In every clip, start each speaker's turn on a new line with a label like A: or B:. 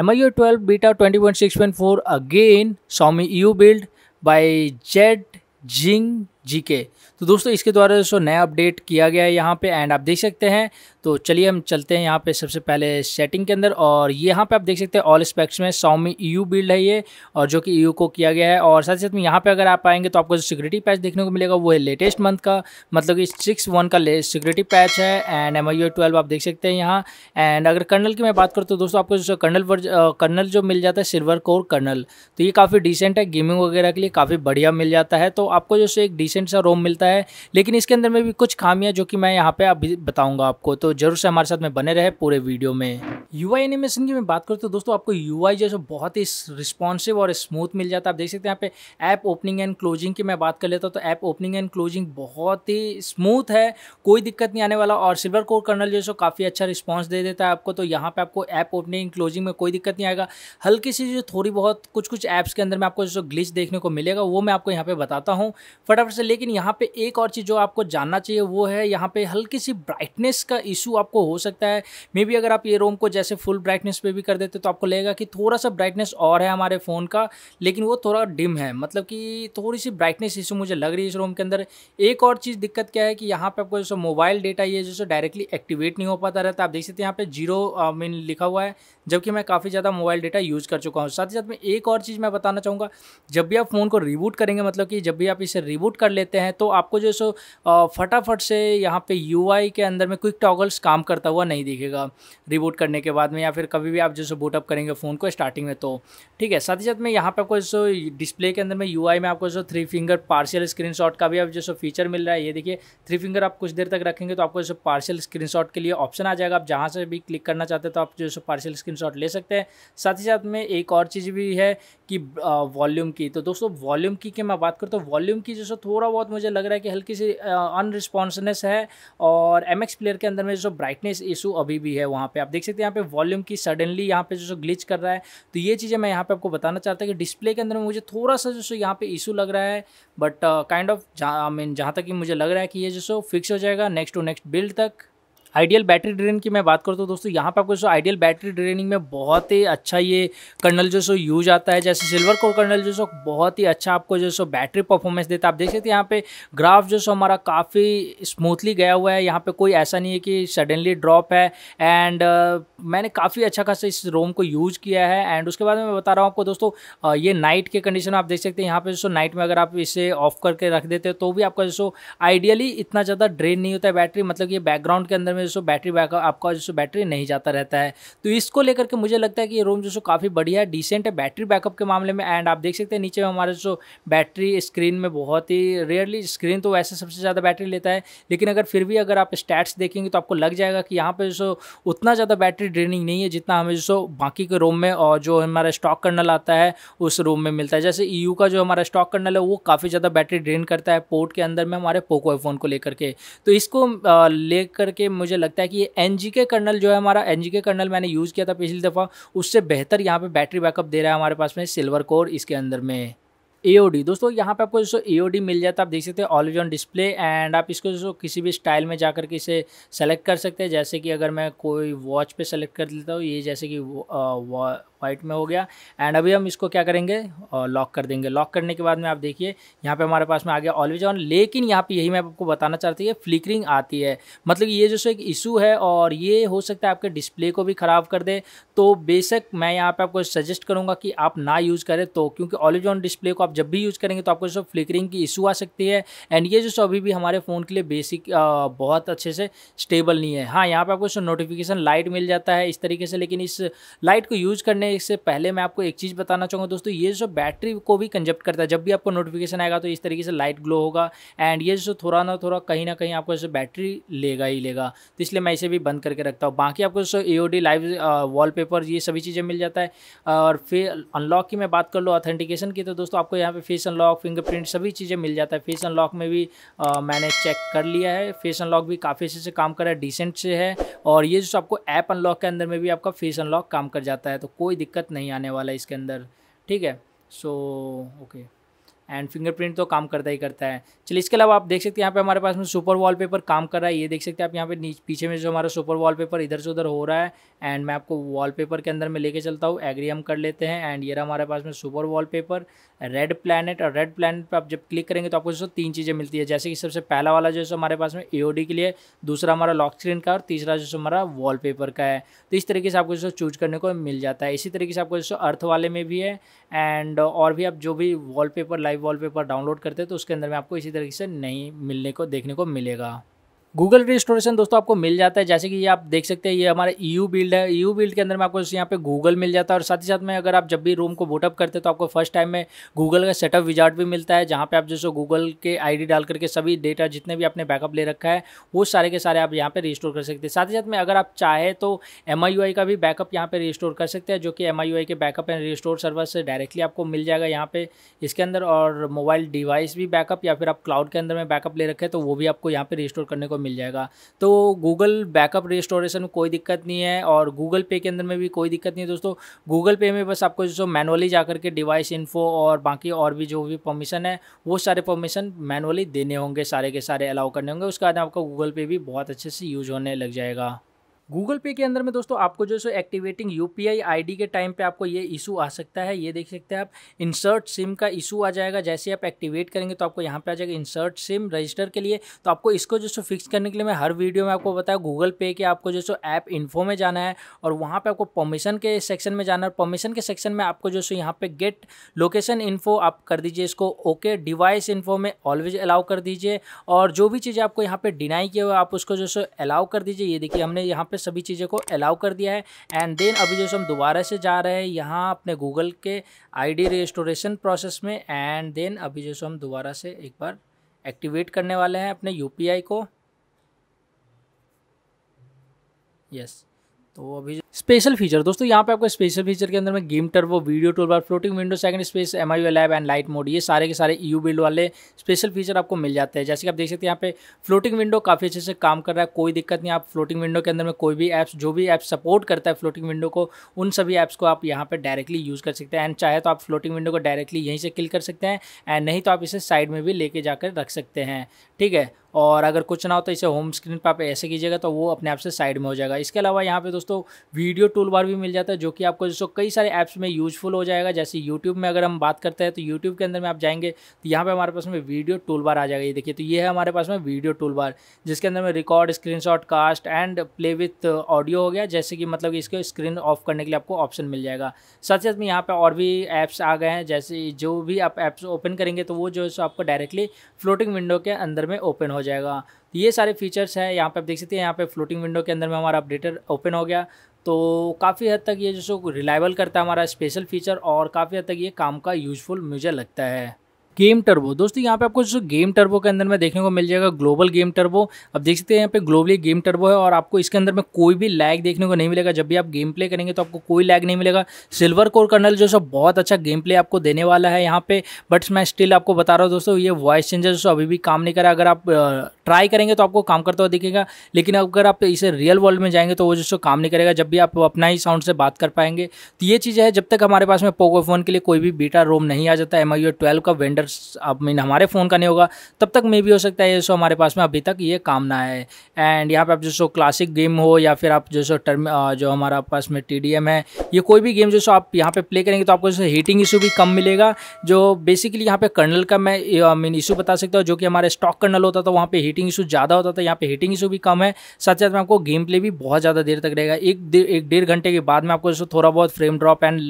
A: Six 12 Beta again again Xiaomi EU build by Jing Jing GK तो दोस्तों इसके द्वारा दोस्तों नया अपडेट किया गया है यहाँ पे एंड आप देख सकते हैं तो चलिए हम चलते हैं यहाँ पे सबसे पहले सेटिंग के अंदर और यहाँ पे आप देख सकते हैं ऑल स्पेक्स में सौमी यू बिल्ड है ये और जो कि यू e को किया गया है और साथ ही साथ में यहाँ पे अगर आप आएंगे तो आपको जो सिक्योरिटी पैच देखने को मिलेगा वो है लेटेस्ट मंथ का मतलब कि सिक्स वन का सिक्योरिटी पैच है एंड एम आई ट्वेल्व आप देख सकते हैं यहाँ एंड अगर कर्नल की मैं बात करूँ तो दोस्तों आपको जो कर्नल वर्ज कर्नल जो मिल जाता है सिल्वर कोर कर्नल तो ये काफ़ी डिसेंट है गेमिंग वगैरह के लिए काफ़ी बढ़िया मिल जाता है तो आपको जो एक डिसेंट सा रोम मिलता है लेकिन इसके अंदर में भी कुछ खामियाँ जो कि मैं यहाँ पर अभी बताऊँगा आपको तो जरूर से हमारे साथ में बने रहे पूरे वीडियो में यू एनिमेशन की मैं बात करूँ तो दोस्तों आपको यू जो है बहुत ही रिस्पॉन्सिव और स्मूथ मिल जाता है आप देख सकते हैं यहाँ पे ऐप ओपनिंग एंड क्लोजिंग की मैं बात कर लेता हूँ तो ऐप ओपनिंग एंड क्लोजिंग बहुत ही स्मूथ है कोई दिक्कत नहीं आने वाला और सिल्वर कोर कर्नल जो है काफ़ी अच्छा रिस्पॉन्स दे देता है आपको तो यहाँ पर आपको ऐप ओपनिंग एंड क्लोजिंग में कोई दिक्कत नहीं आएगा हल्की सी जो थोड़ी बहुत कुछ कुछ ऐप्स के अंदर में आपको जो ग्लिच देखने को मिलेगा वो मैं आपको यहाँ पे बताता हूँ फटाफट से लेकिन यहाँ पर एक और चीज़ जो आपको जानना चाहिए वो है यहाँ पे हल्की सी ब्राइटनेस का इशू आपको हो सकता है मे बी अगर आप ये रोम को जैसे फुल ब्राइटनेस पे भी कर देते तो आपको लगेगा कि थोड़ा सा ब्राइटनेस और है हमारे फ़ोन का लेकिन वो थोड़ा डिम है मतलब कि थोड़ी सी ब्राइटनेस इशू मुझे लग रही है इस रूम के अंदर एक और चीज़ दिक्कत क्या है कि यहाँ पर आपको जैसे मोबाइल डेटा ये जैसे डायरेक्टली एक्टिवेट नहीं हो पाता रहता आप देख सकते हैं यहाँ पर जीरो मीन लिखा हुआ है जबकि मैं काफ़ी ज़्यादा मोबाइल डेटा यूज़ कर चुका हूँ साथ ही साथ में एक और चीज़ मैं बताना चाहूँगा जब भी आप फ़ोन को रिबूट करेंगे मतलब कि जब भी आप इसे रिबूट कर लेते हैं तो आपको जो सो फटाफट से यहाँ पे यू के अंदर में क्विक टॉगल्स काम करता हुआ नहीं दिखेगा रिबूट करने के के बाद में या फिर कभी भी आप जैसे बूटअप करेंगे फ़ोन को स्टार्टिंग में तो ठीक है साथ ही साथ में यहाँ पर आपको जो डिस्प्ले के अंदर में यू में आपको जो थ्री फिंगर पार्शियल स्क्रीन का भी आप जो फीचर मिल रहा है ये देखिए थ्री फिंगर आप कुछ देर तक रखेंगे तो आपको जैसे पार्शियल स्क्रीन के लिए ऑप्शन आ जाएगा आप जहाँ से भी क्लिक करना चाहते हैं तो आप जो है पार्शियल स्क्रीन ले सकते हैं साथ ही साथ में एक और चीज़ भी है कि वॉल्यूम की तो दोस्तों वॉल्यूम की की मैं बात करूँ तो वॉल्यूम की जैसे थोड़ा बहुत मुझे लग रहा है कि हल्की सी अनरिस्पॉन्सनेस है और एम प्लेयर के अंदर में जो ब्राइटनेस इशू अभी भी है वहाँ पर आप देख सकते हैं पे वॉल्यूम की सडनली यहाँ पे जो ग्लिच कर रहा है तो ये चीज़ें मैं यहाँ पे आपको बताना चाहता हूँ कि डिस्प्ले के अंदर मुझे थोड़ा सा जो सो यहाँ पे इशू लग रहा है but kind of I mean जहाँ तक कि मुझे लग रहा है कि ये जो सो फिक्स हो जाएगा नेक्स्ट टू नेक्स्ट बिल्ड तक आइडियल बैटरी ड्रेन की मैं बात करूँ तो दोस्तों यहाँ पर आपको जो आइडियल बैटरी ड्रेनिंग में बहुत ही अच्छा ये कर्नल जो सो यूज आता है जैसे सिल्वर कोर कर्नल जो सो बहुत ही अच्छा आपको जो सो बैटरी परफॉर्मेंस देता है आप देख सकते हैं यहाँ पे ग्राफ जो सो हमारा काफ़ी स्मूथली गया हुआ है यहाँ पर कोई ऐसा नहीं है कि सडनली ड्रॉप है एंड uh, मैंने काफ़ी अच्छा खासा इस रोम को यूज़ किया है एंड उसके बाद मैं बता रहा हूँ आपको दोस्तों ये नाइट के कंडीशन आप देख सकते हैं यहाँ पर जो नाइट में अगर आप इसे ऑफ करके रख देते हो तो भी आपका जो आइडियली इतना ज़्यादा ड्रेन नहीं होता है बैटरी मतलब ये बैकग्राउंड के अंदर में जो बैटरी बैकअप आपका जो बैटरी नहीं जाता रहता है तो इसको लेकर के मुझे लगता है कि ये रोम जो सो काफ़ी बढ़िया है डिसेंट है बैटरी बैकअप के मामले में एंड आप देख सकते हैं नीचे में हमारा जो बैटरी स्क्रीन में बहुत ही रेयरली स्क्रीन तो वैसे सबसे ज़्यादा बैटरी लेता है लेकिन अगर फिर भी अगर आप स्टैट्स देखेंगे तो आपको लग जाएगा कि यहाँ पर जो उतना ज़्यादा बैटरी ड्रेनिंग नहीं है जितना हमें जो सो बाकी के रोम में और जो हमारा स्टॉक कर्नल आता है उस रोम में मिलता है जैसे ई e का जो हमारा स्टॉक कर्नल है वो काफ़ी ज़्यादा बैटरी ड्रेन करता है पोर्ट के अंदर में हमारे पोको फोन को लेकर के तो इसको लेकर के मुझे मुझे लगता है कि एन जी के कर्नल जो है हमारा एन जी के कर्नल मैंने यूज़ किया था पिछली दफ़ा उससे बेहतर यहाँ पे बैटरी बैकअप दे रहा है हमारे पास में सिल्वर कोर इसके अंदर में ए दोस्तों यहाँ पे आपको जो ए मिल जाता है आप देख सकते हैं ऑलवेज ऑन डिस्प्ले एंड आप इसको जो किसी भी स्टाइल में जा करके इसे सेलेक्ट कर सकते हैं जैसे कि अगर मैं कोई वॉच पे सेलेक्ट कर लेता हूँ ये जैसे कि वाइट में हो गया एंड अभी हम इसको क्या करेंगे और लॉक कर देंगे लॉक करने के बाद में आप देखिए यहाँ पे हमारे पास में आ गया ऑलवेज ऑन लेकिन यहाँ पे यही मैं आपको बताना चाहती है फ्लिकरिंग आती है मतलब ये जो सो एक इशू है और ये हो सकता है आपके डिस्प्ले को भी ख़राब कर दे तो बेशक मैं यहाँ पर आपको सजेस्ट करूँगा कि आप ना यूज़ करें तो क्योंकि ऑलवेज ऑन डिस्प्ले को आप जब भी यूज़ करेंगे तो आपको जो फ्लिकरिंग की इशू आ सकती है एंड ये जो सो अभी भी हमारे फ़ोन के लिए बेसिक बहुत अच्छे से स्टेबल नहीं है हाँ यहाँ पर आपको नोटिफिकेशन लाइट मिल जाता है इस तरीके से लेकिन इस लाइट को यूज़ करने इससे पहले मैं आपको एक चीज़ बताना चाहूँगा दोस्तों ये जो बैटरी को भी कंजप्ट करता है जब भी आपको नोटिफिकेशन आएगा तो इस तरीके से लाइट ग्लो होगा एंड ये जो थोड़ा ना थोड़ा कहीं ना कहीं आपको जैसे बैटरी लेगा ही लेगा तो इसलिए मैं इसे भी बंद करके रखता हूँ बाकी आपको जैसे ए लाइव वॉलपेपर ये सभी चीज़ें मिल जाता है और फिर अनलॉक की मैं बात कर लूँ ऑथेंटिकेशन की तो दोस्तों आपको यहाँ पर फेस अनलॉक फिंगरप्रिंट सभी चीज़ें मिल जाता है फेस अनलॉक में भी मैंने चेक कर लिया है फेस अनलॉक भी काफ़ी अच्छे से काम कर रहा है डिसेंट से है और ये जो आपको ऐप अनलॉक के अंदर में भी आपका फेस अनलॉक काम कर जाता है तो कोई कोई दिक्कत नहीं आने वाला इसके अंदर ठीक है सो ओके एंड फिंगरप्रिंट तो काम करता ही करता है चलिए इसके अलावा आप देख सकते हैं यहाँ पे हमारे पास में सुपर वॉलपेपर काम कर रहा है ये देख सकते हैं आप यहाँ पे नीचे पीछे में जो हमारा सुपर वॉलपेपर इधर से उधर हो रहा है एंड मैं आपको वॉलपेपर के अंदर में लेके चलता हूँ एग्री हम कर लेते हैं एंड ये रहा हमारे पास में सुपर पेपर रेड प्लानट और रेड प्लानट पर आप जब क्लिक करेंगे तो आपको जो तीन चीज़ें मिलती है जैसे कि सबसे पहला वाला जो है हमारे पास में ए के लिए दूसरा हमारा लॉक स्क्रीन का और तीसरा जो हमारा वॉल का है तो इस तरीके से आपको जो चूज करने को मिल जाता है इसी तरीके से आपको जो अर्थ वाले में भी है एंड और भी आप जो भी वॉल लाइव वॉलपेपर डाउनलोड करते हैं तो उसके अंदर में आपको इसी तरीके से नहीं मिलने को देखने को मिलेगा गूगल रिस्टोरेशन दोस्तों आपको मिल जाता है जैसे कि ये आप देख सकते हैं ये हमारा ईयू बिल्ड है ईयू e बिल्ड के अंदर में आपको यहाँ पे गूगल मिल जाता है और साथ ही साथ में अगर आप जब भी रूम को बोटअप करते हैं तो आपको फर्स्ट टाइम में गूगल का सेटअप विजार्ट भी मिलता है जहाँ पे आप जैसे गूगल के आई डाल करके सभी डेटा जितने भी आपने बैकअप ले रखा है वो सारे के सारे आप यहाँ पर रिस्टोर कर सकते हैं साथ ही साथ में अगर आप चाहे तो एम का भी बैकअप यहाँ पर रिस्टोर कर सकते हैं जो कि एम के बैकअप एंड रिस्टोर सर्विस से डायरेक्टली आपको मिल जाएगा यहाँ पर इसके अंदर और मोबाइल डिवाइस भी बैकअप या फिर आप क्लाउड के अंदर में बैकअप ले रखे तो वो भी आपको यहाँ पर रिस्टोर करने को मिल जाएगा तो गूगल बैकअप रिस्टोरेशन में कोई दिक्कत नहीं है और गूगल पे के अंदर में भी कोई दिक्कत नहीं है दोस्तों गूगल पे में बस आपको जो मैनुअली जा करके डिवाइस इन्फो और बाकी और भी जो भी परमिशन है वो सारे परमिशन मैनुअली देने होंगे सारे के सारे अलाउ करने होंगे उसके बाद आपका गूगल पे भी बहुत अच्छे से यूज होने लग जाएगा गूगल पे के अंदर में दोस्तों आपको जो so activating U P I के टाइम पे आपको ये इशू आ सकता है ये देख सकते हैं आप इंसर्ट सिम का इशू आ जाएगा जैसे आप एक्टिवेट करेंगे तो आपको यहाँ पे आ जाएगा इंसर्ट सिम रजिस्टर के लिए तो आपको इसको जो सो फिक्स करने के लिए मैं हर वीडियो में आपको बताया गूगल पे के आपको जो सो ऐप इन्फो में जाना है और वहाँ पर आपको परमिशन के सेक्शन में जाना है परमिशन के सेक्शन में आपको जो सो यहाँ पे गेट लोकेशन इन्फो आप कर दीजिए इसको ओके डिवाइस इन्फो में ऑलवेज अलाउ कर दीजिए और जो भी चीज़ आपको यहाँ पर डिनाई किया हुआ आप उसको जो सो अलाउ कर दीजिए ये देखिए हमने यहाँ पर पे सभी चीज़ें को अलाउ कर दिया है एंड देन अभी जो हम दोबारा से जा रहे हैं यहाँ अपने गूगल के आईडी रजिस्ट्रेशन प्रोसेस में एंड देन अभी जो हम दोबारा से एक बार एक्टिवेट करने वाले हैं अपने यूपीआई को यस yes. तो अभी स्पेशल फीचर दोस्तों यहाँ पे आपको स्पेशल फीचर के अंदर में game turbo video tool bar floating window second space M I lab and light mode ये सारे के सारे यू e बिल्ड वाले स्पेशल फीचर आपको मिल जाते हैं जैसे कि आप देख सकते हैं यहाँ पे फ्लोटिंग विंडो काफ़ी अच्छे से काम कर रहा है कोई दिक्कत नहीं आप फ्लोटिंग विंडो के अंदर में कोई भी ऐप्स जो भी ऐप सपोर्ट करता है फ्लोटिंग विंडो को उन सभी ऐप्स को आप यहाँ पर डायरेक्टली यूज़ कर सकते हैं एंड चाहे तो आप फ्लोटिंग विंडो को डायरेक्टली यहीं से क्लिक कर सकते हैं एंड नहीं तो आप इसे साइड में भी लेके जाकर रख सकते हैं ठीक है और अगर कुछ ना हो तो इसे होम स्क्रीन पर आप ऐसे कीजिएगा तो वो अपने आप से साइड में हो जाएगा इसके अलावा यहाँ पे दोस्तों वीडियो टूल बार भी मिल जाता है जो कि आपको दोस्तों कई सारे ऐप्स में यूजफुल हो जाएगा जैसे यूट्यूब में अगर हम बात करते हैं तो यूट्यूब के अंदर में आप जाएंगे तो यहाँ पर हमारे पास में वीडियो टूल बार आ जाएगा ये देखिए तो ये है हमारे पास में वीडियो टूल बार जिसके अंदर में record screen cast and play with audio हो गया जैसे कि मतलब इसको स्क्रीन ऑफ करने के लिए आपको ऑप्शन मिल जाएगा साथ ही साथ में यहाँ पर और भी ऐप्स आ गए हैं जैसे जो भी आप ऐप्स ओपन करेंगे तो वो जो है आपको डायरेक्टली फ्लोटिंग विंडो के अंदर में ओपन हो जाएगा तो ये सारे फीचर्स हैं यहाँ पे आप देख सकते हैं यहाँ पे फ्लोटिंग विंडो के अंदर में हमारा अपडेटर ओपन हो गया तो काफ़ी हद तक ये जो सो रिलायबल करता है हमारा स्पेशल फीचर और काफ़ी हद तक ये काम का यूजफुल मुझे लगता है गेम टर्बो दोस्तों यहाँ पे आपको जो गेम टर्बो के अंदर में देखने को मिल जाएगा ग्लोबल गेम टर्बो अब देख सकते हैं यहाँ पे ग्लोबली गेम टर्बो है और आपको इसके अंदर में कोई भी लैग देखने को नहीं मिलेगा जब भी आप गेम प्ले करेंगे तो आपको कोई लैग नहीं मिलेगा सिल्वर कोर कर्नल जो सो बहुत अच्छा गेम प्ले आपको देने वाला है यहाँ पे बट मैं स्टिल आपको बता रहा हूँ दोस्तों ये वॉइस चेंजर जो अभी भी काम नहीं करा अगर आप ट्राई करेंगे तो आपको काम करता हुआ दिखेगा लेकिन अगर आप इसे रियल वर्ल्ड में जाएंगे तो वो जो काम नहीं करेगा जब भी आप अपना ही साउंड से बात कर पाएंगे तो ये चीज़ है जब तक हमारे पास में पोको फोन के लिए कोई भी बीटा रोम नहीं आ जाता एम आई का वेंडर आप मीन हमारे फ़ोन का नहीं होगा तब तक मे भी हो सकता है ये सो हमारे पास में अभी तक ये काम ना आए एंड यहाँ पे आप जो सो क्लासिक गेम हो या फिर आप जो सो टर्म जो हमारा पास में टी है ये कोई भी गेम जो सो आप यहाँ पर प्ले करेंगे तो आपको जो हीटिंग इशू भी कम मिलेगा जो बेसिकली यहाँ पे कर्नल का मैं मीन इशू बता सकता हूँ जो कि हमारे स्टॉक कर्नल होता था तो वहाँ पर हीटिंग इशू ज़्यादा होता था तो यहाँ पर हीटिंग इशू भी कम है साथ साथ में आपको गेम प्ले भी बहुत ज़्यादा देर तक रहेगा एक एक डेढ़ घंटे के बाद में आपको जो थोड़ा बहुत फ्रेम ड्रॉप एंड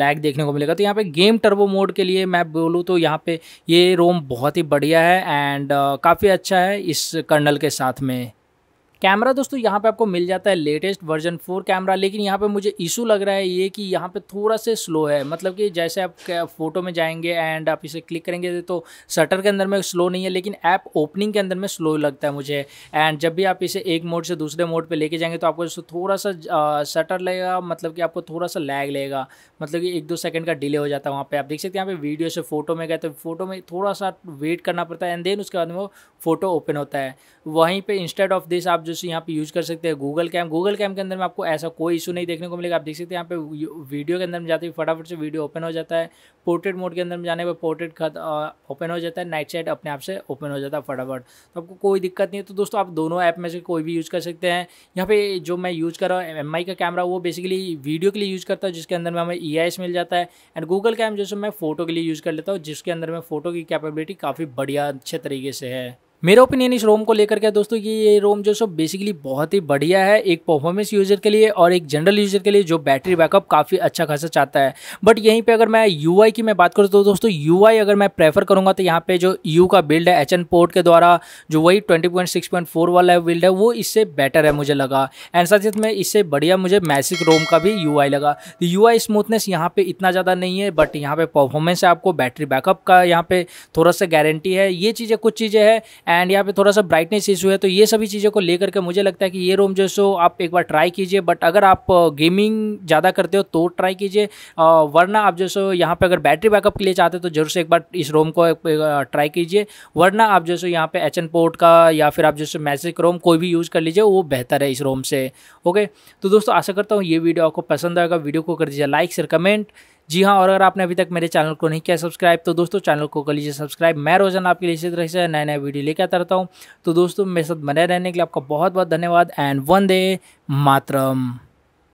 A: लैग देखने को मिलेगा तो यहाँ पे गेम टर्बो मोड के लिए मैं बोलूँ तो यहाँ पे ये रोम बहुत ही बढ़िया है एंड uh, काफ़ी अच्छा है इस कर्नल के साथ में कैमरा दोस्तों यहाँ पे आपको मिल जाता है लेटेस्ट वर्जन फोर कैमरा लेकिन यहाँ पे मुझे इशू लग रहा है ये कि यहाँ पे थोड़ा से स्लो है मतलब कि जैसे आप फोटो में जाएंगे एंड आप इसे क्लिक करेंगे तो शटर के अंदर में स्लो नहीं है लेकिन ऐप ओपनिंग के अंदर में स्लो लगता है मुझे एंड जब भी आप इसे एक मोड से दूसरे मोड पर लेके जाएंगे तो आपको थोड़ा सा शटर लगेगा मतलब कि आपको थोड़ा सा लैग लेगा मतलब कि एक दो सेकेंड का डिले हो जाता है वहाँ पर आप देख सकते हैं यहाँ पे वीडियो से फोटो में गए तो फोटो में थोड़ा सा वेट करना पड़ता है एंड देन उसके बाद में वो फोटो ओपन होता है वहीं पर इंस्टेड ऑफ दिस आप जो दोस्तों यहाँ पे यूज कर सकते हैं गूगल कैम गूगल कैम के अंदर में आपको ऐसा कोई इशू नहीं देखने को मिलेगा आप देख सकते हैं यहाँ पे वीडियो के अंदर में जाते ही फटाफट से वीडियो ओपन हो जाता है पोर्ट्रेट मोड के अंदर में जाने पर पोर्ट्रेट खत ओपन हो जाता है नाइट साइड अपने आप से ओपन हो जाता है फटाफट तो आपको कोई दिक्कत नहीं है तो दोस्तों आप दोनों ऐप में से कोई भी यूज़ कर सकते हैं यहाँ पे जो मैं यूज़ कर रहा हूँ एम का कैमरा वो बेसिकली वीडियो के लिए यूज़ करता हूँ जिसके अंदर में हमें ई e मिल जाता है एंड गूगल कैम जैसे मैं फ़ोटो के लिए यूज़ कर लेता हूँ जिसके अंदर में फ़ोटो की कैपेबिलिटी काफ़ी बढ़िया अच्छे तरीके से है मेरा ओपिनियन इस रोम को लेकर के दोस्तों ये ये रोम जो सो बेसिकली बहुत ही बढ़िया है एक परफॉर्मेंस यूज़र के लिए और एक जनरल यूज़र के लिए जो बैटरी बैकअप काफ़ी अच्छा खासा चाहता है बट यहीं पे अगर मैं यू की मैं बात करूँ तो दोस्तों यू अगर मैं प्रेफर करूँगा तो यहाँ पे जो यू का बिल्ड है एच पोर्ट के द्वारा जो वही ट्वेंटी वाला बिल्ड है वो इससे बेटर है मुझे लगा एंड साथ ही में इससे बढ़िया मुझे मैसिक रोम का भी यू लगा तो यू स्मूथनेस यहाँ पे इतना ज़्यादा नहीं है बट यहाँ पे परफॉर्मेंस है आपको बैटरी बैकअप का यहाँ पे थोड़ा सा गारंटी है ये चीज़ें कुछ चीज़ें हैं एंड यहाँ पे थोड़ा सा ब्राइटनेस इशू है तो ये सभी चीज़ों को लेकर के मुझे लगता है कि ये रोम जो सो आप एक बार ट्राई कीजिए बट अगर आप गेमिंग ज़्यादा करते हो तो ट्राई कीजिए वरना आप जो सो यहाँ पर अगर बैटरी बैकअप के लिए चाहते हो तो जरूर से एक बार इस रोम को ट्राई कीजिए वरना आप जो सो यहाँ पे एच पोर्ट का या फिर आप जो सो मैसेज रोम कोई भी यूज़ कर लीजिए वो बेहतर है इस रोम से ओके तो दोस्तों आशा करता हूँ ये वीडियो आपको पसंद आएगा वीडियो को कर दीजिए लाइक शेयर कमेंट जी हाँ और अगर आपने अभी तक मेरे चैनल को नहीं किया सब्सक्राइब तो दोस्तों चैनल को कर लीजिए सब्सक्राइब मैं रोजाना आपके लिए इसी तरह से नए नए वीडियो लेकर आता रहता हूँ तो दोस्तों मेरे साथ बने रहने के लिए आपका बहुत बहुत धन्यवाद एंड वन दे मातरम